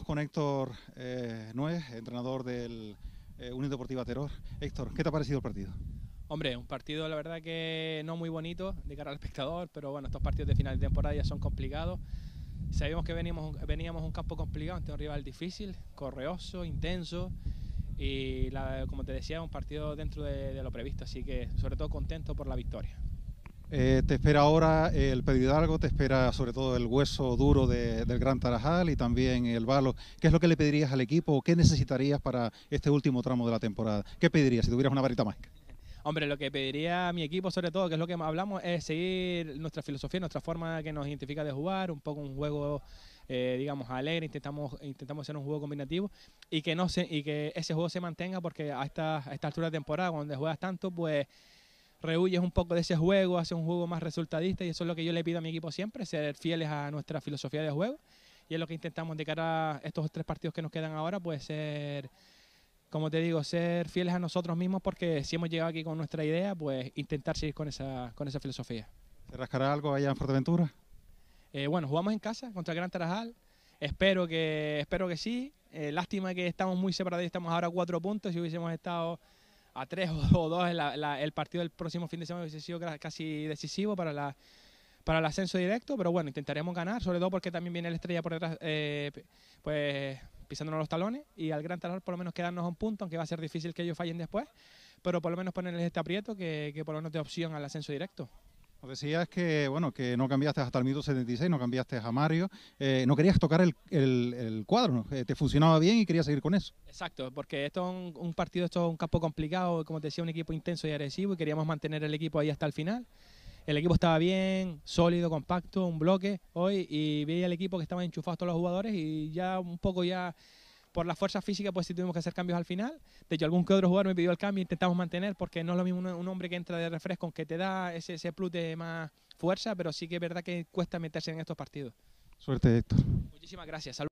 con Héctor eh, Nuez, entrenador del Unido eh, Unión Deportiva Terror. Héctor, ¿qué te ha parecido el partido? Hombre, un partido la verdad que no muy bonito de cara al espectador, pero bueno, estos partidos de final de temporada ya son complicados. Sabíamos que veníamos, veníamos un campo complicado ante un rival difícil, correoso, intenso y como te decía, un partido dentro de lo previsto, así que sobre todo contento por la victoria. Eh, te espera ahora eh, el pedidalgo, te espera sobre todo el hueso duro del Gran Tarajal y también el balo. ¿Qué es lo que le pedirías al equipo? ¿Qué necesitarías para este último tramo de la temporada? ¿Qué pedirías si tuvieras una varita más? Hombre, lo que pediría a mi equipo, sobre todo, que es lo que hablamos, es seguir nuestra filosofía, nuestra forma que nos identifica de jugar, un poco un juego, eh, digamos, alegre, intentamos, intentamos hacer un juego combinativo y que, no y que ese juego se mantenga porque a, esta, a esta altura de temporada, cuando juegas tanto, pues rehuyes un poco de ese juego, hace un juego más resultadista y eso es lo que yo le pido a mi equipo siempre, ser fieles a nuestra filosofía de juego y es lo que intentamos de cara a estos tres partidos que nos quedan ahora, pues ser, como te digo, ser fieles a nosotros mismos porque si hemos llegado aquí con nuestra idea, pues intentar seguir con esa, con esa filosofía. ¿Se rascará algo allá en Fuerteventura? Eh, bueno, jugamos en casa contra Gran Tarajal, espero que, espero que sí, eh, lástima que estamos muy separados, estamos ahora a cuatro puntos, si hubiésemos estado a tres o dos el partido del próximo fin de semana hubiese sido casi decisivo para la para el ascenso directo, pero bueno, intentaremos ganar, sobre todo porque también viene la estrella por detrás, eh, pues pisándonos los talones y al gran talón por lo menos quedarnos a un punto, aunque va a ser difícil que ellos fallen después, pero por lo menos ponerles este aprieto que, por lo menos de opción al ascenso directo. Nos decías que, bueno, que no cambiaste hasta el minuto 76, no cambiaste a Mario, eh, no querías tocar el, cuadro, eh, te funcionaba bien y querías seguir con eso. Exacto, porque esto es un, partido, esto es un campo complicado, como te decía, un equipo intenso y agresivo y queríamos mantener el equipo ahí hasta el final. El equipo estaba bien, sólido, compacto, un bloque hoy y veía el equipo que estaban enchufados todos los jugadores y ya un poco ya por la fuerza física, pues sí tuvimos que hacer cambios al final. De hecho, algún que otro jugador me pidió el cambio, intentamos mantener, porque no es lo mismo un, hombre que entra de refresco, que te da ese, plus de más fuerza, pero sí que es verdad que cuesta meterse en estos partidos. Suerte, Héctor. Muchísimas gracias.